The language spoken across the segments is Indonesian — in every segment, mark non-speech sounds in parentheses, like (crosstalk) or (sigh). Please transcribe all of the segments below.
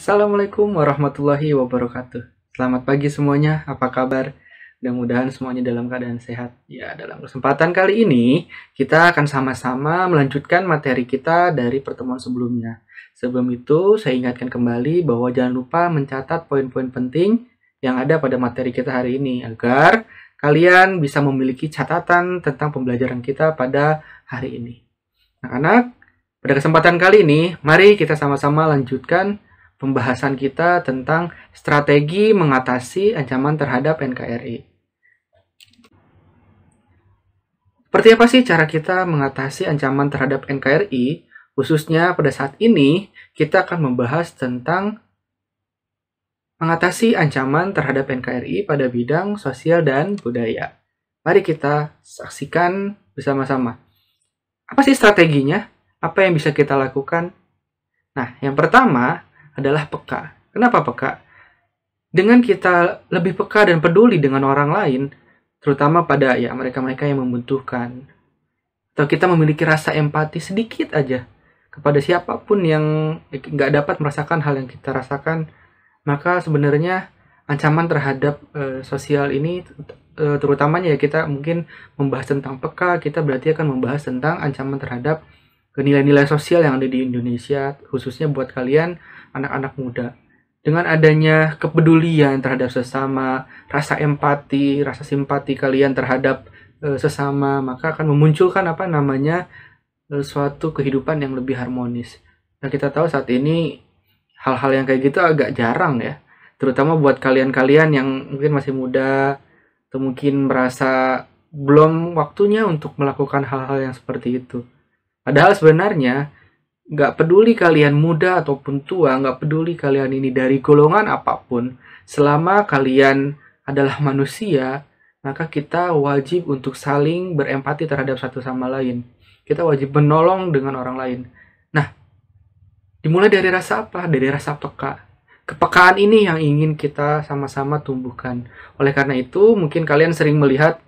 Assalamualaikum warahmatullahi wabarakatuh. Selamat pagi semuanya, apa kabar? Mudah-mudahan semuanya dalam keadaan sehat. Ya, dalam kesempatan kali ini kita akan sama-sama melanjutkan materi kita dari pertemuan sebelumnya. Sebelum itu, saya ingatkan kembali bahwa jangan lupa mencatat poin-poin penting yang ada pada materi kita hari ini agar kalian bisa memiliki catatan tentang pembelajaran kita pada hari ini. Anak-anak, pada kesempatan kali ini, mari kita sama-sama lanjutkan pembahasan kita tentang strategi mengatasi ancaman terhadap NKRI. Seperti apa sih cara kita mengatasi ancaman terhadap NKRI? Khususnya pada saat ini, kita akan membahas tentang mengatasi ancaman terhadap NKRI pada bidang sosial dan budaya. Mari kita saksikan bersama-sama. Apa sih strateginya? Apa yang bisa kita lakukan? Nah, yang pertama, adalah peka. Kenapa peka? Dengan kita lebih peka dan peduli dengan orang lain, terutama pada ya mereka-mereka yang membutuhkan. Atau kita memiliki rasa empati sedikit aja kepada siapapun yang nggak dapat merasakan hal yang kita rasakan, maka sebenarnya ancaman terhadap e, sosial ini e, terutamanya ya kita mungkin membahas tentang peka, kita berarti akan membahas tentang ancaman terhadap ke nilai-nilai sosial yang ada di Indonesia, khususnya buat kalian anak-anak muda. Dengan adanya kepedulian terhadap sesama, rasa empati, rasa simpati kalian terhadap e, sesama, maka akan memunculkan apa namanya e, suatu kehidupan yang lebih harmonis. Nah, kita tahu saat ini hal-hal yang kayak gitu agak jarang ya. Terutama buat kalian-kalian yang mungkin masih muda atau mungkin merasa belum waktunya untuk melakukan hal-hal yang seperti itu. Padahal sebenarnya nggak peduli kalian muda ataupun tua, nggak peduli kalian ini dari golongan apapun, selama kalian adalah (laughs) manusia, maka kita wajib untuk saling berempati terhadap satu sama lain. Kita wajib menolong dengan orang lain. Nah, dimulai dari rasa apa? Dari rasa peka. Kepekaan ini yang ingin kita sama-sama tumbuhkan. Oleh karena itu, mungkin kalian sering melihat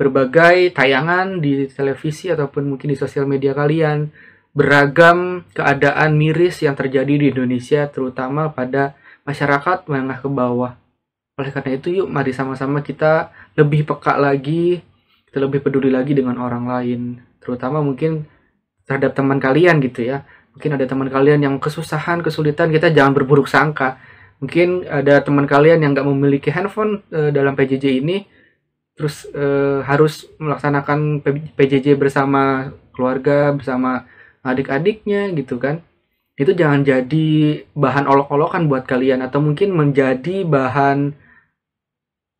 berbagai tayangan di televisi ataupun mungkin di sosial media kalian beragam keadaan miris yang terjadi di Indonesia terutama pada masyarakat menengah ke bawah. Oleh karena itu yuk mari sama-sama kita lebih peka lagi, kita lebih peduli lagi dengan orang lain, terutama mungkin terhadap teman kalian gitu ya. Mungkin ada teman kalian yang kesusahan, kesulitan, kita jangan berburuk sangka. Mungkin ada teman kalian yang nggak memiliki handphone eh, dalam PJJ ini, terus eh, harus melaksanakan PJJ bersama keluarga bersama adik-adiknya gitu kan itu jangan jadi bahan olok-olokan buat kalian atau mungkin menjadi bahan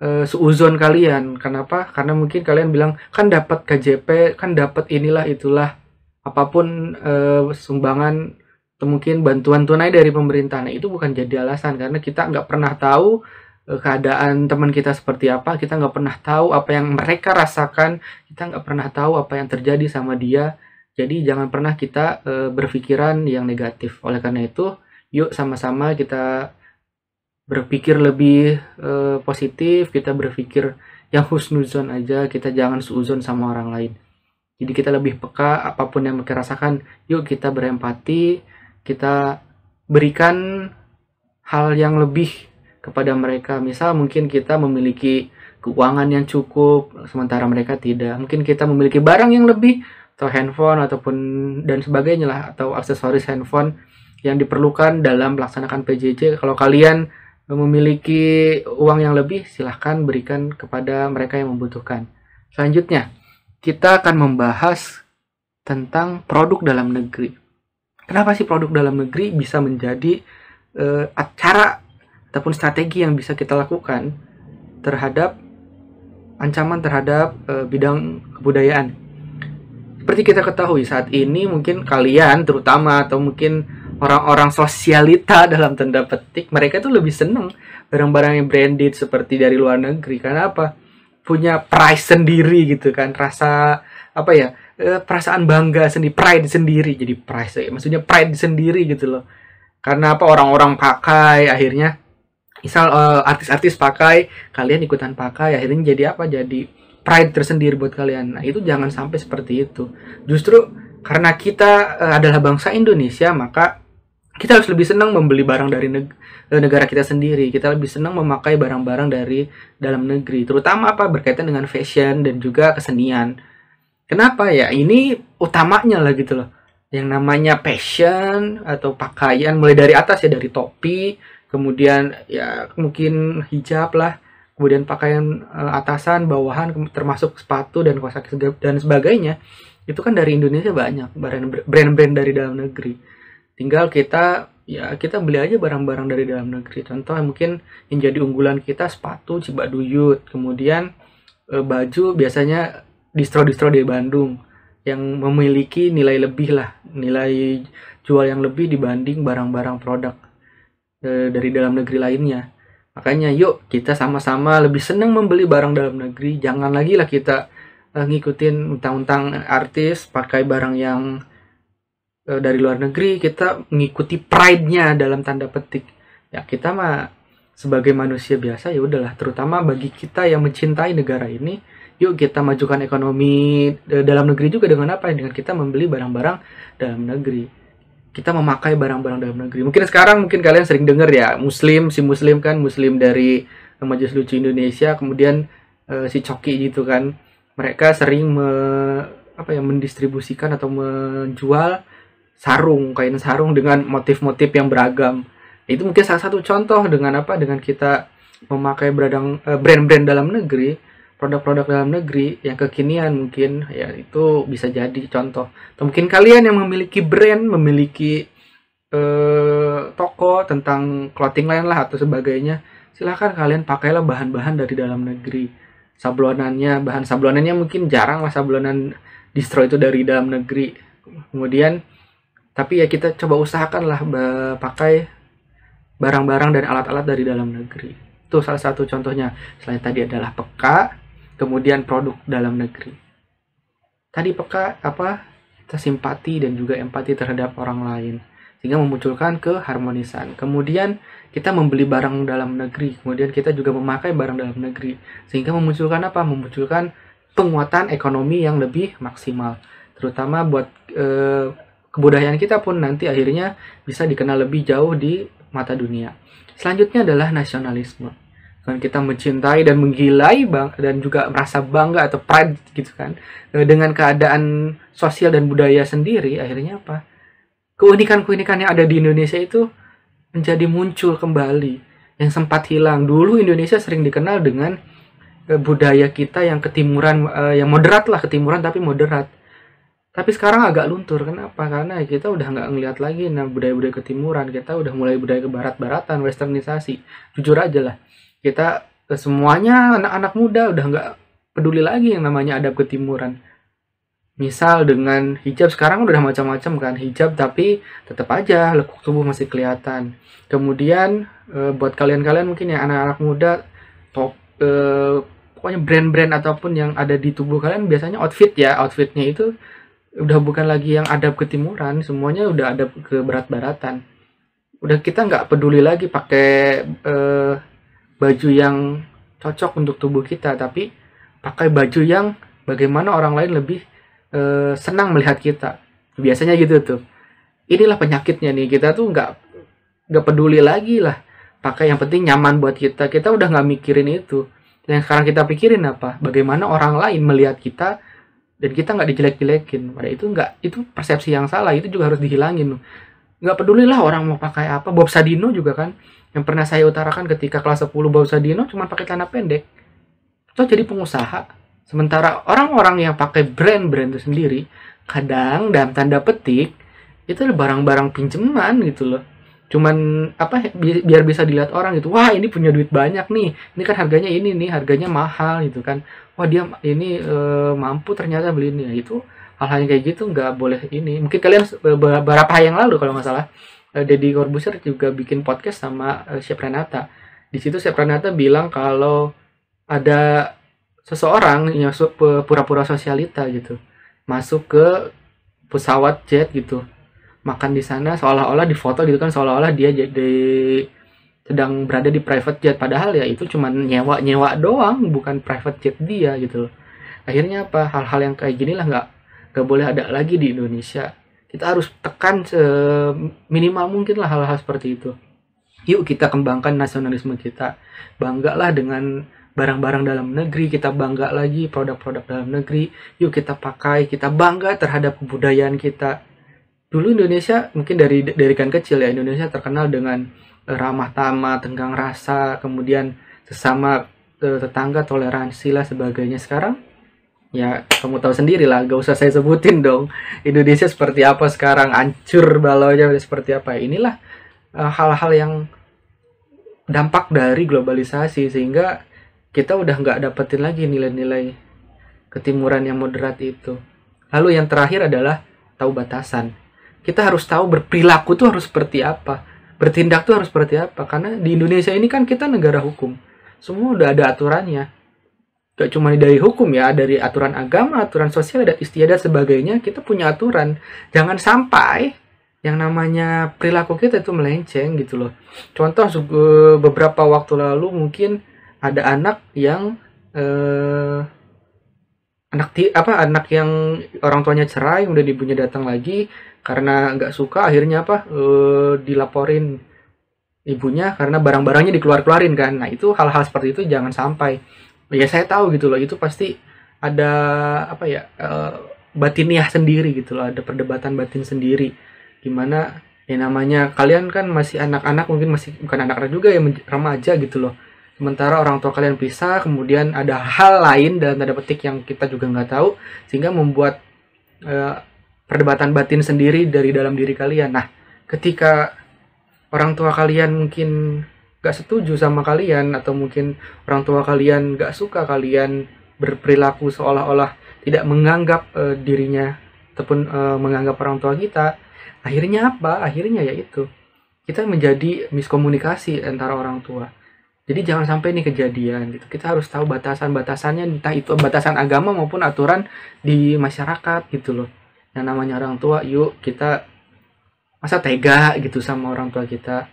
uh, seuzon kalian. Kenapa? Karena mungkin kalian bilang kan dapat KJP, kan dapat inilah itulah apapun uh, sumbangan atau mungkin bantuan tunai dari pemerintah. Nah, itu bukan jadi alasan karena kita nggak pernah tahu Eh, keadaan teman kita seperti apa, kita nggak pernah tahu apa yang mereka rasakan, kita nggak pernah tahu apa yang terjadi sama dia. Jadi jangan pernah kita e, berpikiran yang negatif. Oleh karena itu, yuk sama-sama kita berpikir lebih e, positif, kita berpikir yang husnuzon aja, kita jangan suzon sama orang lain. Jadi kita lebih peka apapun yang mereka rasakan, yuk kita berempati, kita berikan hal yang lebih kepada mereka. Misal mungkin kita memiliki keuangan yang cukup, sementara mereka tidak. Mungkin kita memiliki barang yang lebih, atau handphone, ataupun dan sebagainya lah, atau aksesoris handphone yang diperlukan dalam melaksanakan PJJ. Kalau kalian memiliki uang yang lebih, silahkan berikan kepada mereka yang membutuhkan. Selanjutnya, kita akan membahas tentang produk dalam negeri. Kenapa sih produk dalam negeri bisa menjadi uh, eh, cara ataupun strategi yang bisa kita lakukan terhadap ancaman terhadap e, bidang kebudayaan. Seperti kita ketahui saat ini mungkin kalian terutama atau mungkin orang-orang sosialita (laughs) dalam tanda petik mereka tuh lebih seneng barang-barang yang branded seperti dari luar negeri karena apa punya price sendiri gitu kan rasa apa ya e, perasaan bangga sendiri pride sendiri jadi pride maksudnya pride sendiri gitu loh karena apa orang-orang pakai akhirnya misal artis eh, artis-artis pakai kalian ikutan pakai akhirnya jadi apa jadi pride tersendiri buat kalian nah itu jangan sampai seperti itu justru karena kita uh, adalah bangsa Indonesia maka kita harus lebih senang membeli barang dari neg eh, negara kita sendiri kita lebih senang memakai barang-barang dari dalam negeri terutama apa berkaitan dengan fashion dan juga kesenian kenapa ya ini utamanya lah gitu loh yang namanya fashion atau pakaian mulai dari atas ya dari topi kemudian ya mungkin hijab lah kemudian pakaian eh, atasan bawahan termasuk sepatu dan kaos kaki dan sebagainya itu kan dari Indonesia banyak brand-brand dari dalam negeri tinggal kita ya kita beli aja barang-barang dari dalam negeri contoh mungkin yang jadi unggulan kita sepatu cibaduyut kemudian eh, baju biasanya distro-distro di Bandung yang memiliki nilai lebih lah nilai jual yang lebih dibanding barang-barang produk Eh, dari dalam negeri lainnya. Makanya yuk kita sama-sama lebih senang membeli barang dalam negeri. Jangan lagi lah kita uh, ngikutin utang-utang artis pakai barang yang uh, dari luar negeri. Kita mengikuti pride-nya dalam tanda petik. Ya kita mah sebagai manusia biasa ya udahlah. Terutama bagi kita yang mencintai negara ini, yuk kita majukan ekonomi dalam negeri juga dengan apa dengan kita membeli barang-barang dalam negeri kita memakai barang-barang dalam negeri. Mungkin sekarang mungkin kalian sering dengar ya Muslim si Muslim kan Muslim dari Majelis Lucu Indonesia, kemudian e, si Coki gitu kan, mereka sering me, apa ya mendistribusikan atau menjual sarung kain sarung dengan motif-motif yang beragam. Itu mungkin salah satu contoh dengan apa dengan kita memakai eh, brand-brand dalam negeri produk-produk dalam negeri yang kekinian mungkin ya itu bisa jadi contoh atau mungkin kalian yang memiliki brand memiliki eh, toko tentang clothing lain lah atau sebagainya silahkan kalian pakailah bahan-bahan dari dalam negeri sablonannya bahan sablonannya mungkin jarang lah sablonan distro itu dari dalam negeri kemudian tapi ya kita coba usahakan lah pakai barang-barang dan alat-alat dari dalam negeri itu salah satu contohnya selain tadi adalah peka kemudian produk dalam negeri. Tadi peka apa Kita simpati dan juga empati terhadap orang lain sehingga memunculkan keharmonisan. Kemudian kita membeli barang dalam negeri, kemudian kita juga memakai barang dalam negeri sehingga memunculkan apa? Memunculkan penguatan ekonomi yang lebih maksimal, terutama buat e, kebudayaan kita pun nanti akhirnya bisa dikenal lebih jauh di mata dunia. Selanjutnya adalah nasionalisme kan kita mencintai dan menggilai bang dan juga merasa bangga atau pride gitu kan eh, dengan keadaan sosial dan budaya sendiri akhirnya apa keunikan-keunikan yang ada di Indonesia itu menjadi muncul kembali yang sempat hilang dulu Indonesia sering dikenal dengan eh, budaya kita yang ketimuran eh, yang moderat lah ketimuran tapi moderat tapi sekarang agak luntur kenapa karena kita udah nggak ngelihat lagi nah budaya-budaya ketimuran kita udah mulai budaya ke barat-baratan westernisasi jujur aja lah kita eh, semuanya anak-anak muda udah nggak peduli lagi yang namanya adab ketimuran. Misal dengan hijab sekarang udah macam-macam kan hijab tapi tetap aja lekuk tubuh masih kelihatan. Kemudian eh, buat kalian-kalian mungkin yang anak-anak muda top e, pokoknya brand-brand ataupun yang ada di tubuh kalian biasanya outfit ya outfitnya itu udah bukan lagi yang adab ketimuran semuanya udah adab ke barat-baratan. Udah kita nggak peduli lagi pakai e, baju yang cocok untuk tubuh kita, tapi pakai baju yang bagaimana orang lain lebih e, senang melihat kita. Biasanya gitu tuh. Inilah penyakitnya nih, kita tuh nggak nggak peduli lagi lah. Pakai yang penting nyaman buat kita. Kita udah nggak mikirin itu. Dan yang sekarang kita pikirin apa? Bagaimana orang lain melihat kita dan kita nggak dijelek-jelekin. Pada itu nggak, itu persepsi yang salah. Itu juga harus dihilangin. Nggak pedulilah orang mau pakai apa. Bob Sadino juga kan yang pernah saya utarakan ketika kelas 10 Sadino cuma pakai tanah pendek. Toh jadi pengusaha. Sementara orang-orang yang pakai brand-brand itu sendiri, kadang dalam tanda petik, itu barang-barang pinjeman gitu loh. Cuman apa bi biar bisa dilihat orang gitu. Wah, ini punya duit banyak nih. Ini kan harganya ini nih, harganya mahal gitu kan. Wah, dia ini e, mampu ternyata beli ini. Nah, itu hal-hal kayak gitu nggak boleh ini. Mungkin kalian eh, beberapa yang lalu kalau nggak salah uh, Deddy Corbuzier juga bikin podcast sama uh, eh, Chef Renata. Di situ Chef Renata bilang kalau ada seseorang yang pura-pura sosialita gitu masuk ke pesawat jet gitu makan di sana seolah-olah di foto gitu kan seolah-olah dia jadi sedang berada di private jet padahal ya itu cuma nyewa-nyewa doang bukan private jet dia gitu loh akhirnya apa hal-hal yang kayak gini lah nggak nggak boleh ada lagi di Indonesia kita harus tekan minimal mungkin lah hal-hal seperti itu yuk kita kembangkan nasionalisme kita banggalah dengan barang-barang dalam negeri kita bangga lagi produk-produk dalam negeri yuk kita pakai kita bangga terhadap kebudayaan kita dulu Indonesia mungkin dari dari kan kecil ya Indonesia terkenal dengan eh, ramah tamah tenggang rasa kemudian sesama eh, tetangga toleransi lah sebagainya sekarang ya kamu tahu sendiri lah gak usah saya sebutin dong Indonesia seperti apa sekarang ancur balonya seperti apa inilah eh, hal-hal uh, yang dampak dari globalisasi sehingga kita udah nggak dapetin lagi nilai-nilai ketimuran yang moderat itu lalu yang terakhir adalah tahu batasan kita harus tahu berperilaku tuh harus seperti apa bertindak tuh harus seperti apa karena di Indonesia ini kan kita negara hukum semua udah ada aturannya Gak cuma dari hukum ya, dari aturan agama, aturan sosial, adat istiadat sebagainya, kita punya aturan. Jangan sampai yang namanya perilaku kita itu melenceng gitu loh. Contoh e, beberapa waktu lalu mungkin ada anak yang eh, anak ti apa anak yang orang tuanya cerai udah ibunya datang lagi karena nggak suka akhirnya apa eh, dilaporin ibunya karena barang-barangnya dikeluar-keluarin kan. Nah itu hal-hal seperti itu jangan sampai ya saya tahu gitu loh itu pasti ada apa ya uh, batiniah sendiri gitu loh ada perdebatan batin sendiri gimana ya namanya kalian kan masih anak-anak mungkin masih bukan anak-anak juga ya remaja gitu loh sementara orang tua kalian pisah kemudian ada hal lain dalam tanda petik yang kita juga nggak tahu sehingga membuat uh, perdebatan batin sendiri dari dalam diri kalian nah ketika orang tua kalian mungkin gak setuju sama kalian atau mungkin orang tua kalian gak suka kalian berperilaku seolah-olah tidak menganggap uh, dirinya ataupun uh, menganggap orang tua kita akhirnya apa akhirnya ya itu kita menjadi miskomunikasi antara orang tua jadi jangan sampai ini kejadian gitu. Kita harus tahu batasan-batasannya entah itu batasan agama maupun aturan di masyarakat gitu loh. Yang namanya orang tua, yuk kita masa tega gitu sama orang tua kita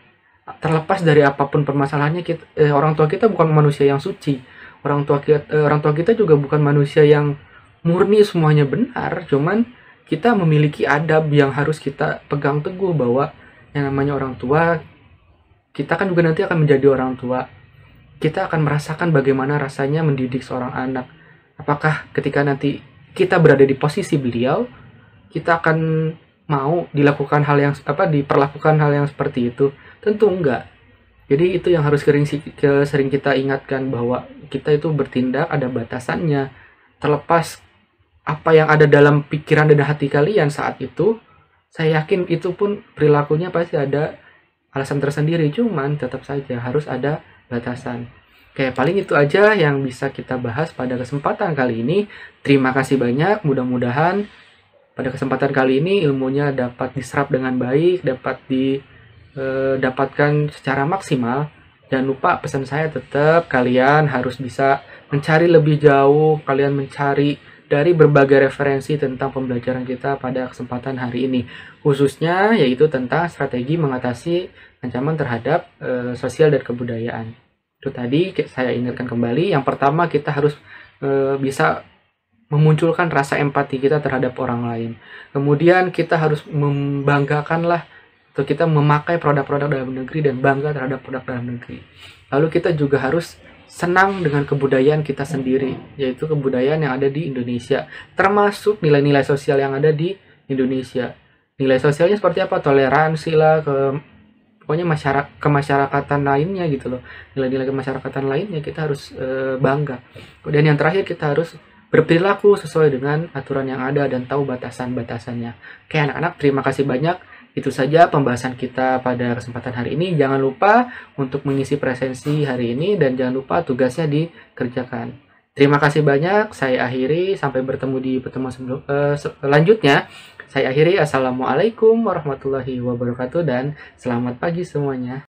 terlepas dari apapun permasalahannya kita eh, orang tua kita bukan manusia yang suci orang tua kita eh, orang tua kita juga bukan manusia yang murni semuanya benar cuman kita memiliki adab yang harus kita pegang teguh bahwa yang namanya orang tua kita kan juga nanti akan menjadi orang tua kita akan merasakan bagaimana rasanya mendidik seorang anak apakah ketika nanti kita berada di posisi beliau kita akan mau dilakukan hal yang apa diperlakukan hal yang seperti itu Tentu enggak. Jadi itu yang harus sering, sering kita ingatkan bahwa kita itu bertindak ada batasannya. Terlepas apa yang ada dalam pikiran dan hati kalian saat itu, saya yakin itu pun perilakunya pasti ada alasan tersendiri. Cuman tetap saja harus ada batasan. Oke, paling itu aja yang bisa kita bahas pada kesempatan kali ini. Terima kasih banyak. Mudah-mudahan pada kesempatan kali ini ilmunya dapat diserap dengan baik, dapat di e, dapatkan secara maksimal. Jangan lupa pesan saya tetap kalian harus bisa mencari lebih jauh, kalian mencari dari berbagai referensi tentang pembelajaran kita pada kesempatan hari ini, khususnya yaitu tentang strategi mengatasi ancaman terhadap e, sosial dan kebudayaan. Itu tadi saya ingatkan kembali, yang pertama kita harus e, bisa memunculkan rasa empati kita terhadap orang lain. Kemudian kita harus membanggakanlah atau kita memakai produk-produk dalam negeri dan bangga terhadap produk dalam negeri. Lalu kita juga harus senang dengan kebudayaan kita sendiri, yaitu kebudayaan yang ada di Indonesia, termasuk nilai-nilai sosial yang ada di Indonesia. Nilai sosialnya seperti apa? Toleransi lah ke pokoknya masyarakat kemasyarakatan lainnya gitu loh. Nilai-nilai kemasyarakatan lainnya kita harus e, bangga. Kemudian yang terakhir kita harus berperilaku sesuai dengan aturan yang ada dan tahu batasan-batasannya. Oke anak-anak, terima kasih banyak. Itu saja pembahasan kita pada kesempatan hari ini. Jangan lupa untuk mengisi presensi hari ini dan jangan lupa tugasnya dikerjakan. Terima kasih banyak. Saya akhiri sampai bertemu di pertemuan sebelum, uh, selanjutnya. Saya akhiri assalamualaikum warahmatullahi wabarakatuh dan selamat pagi semuanya.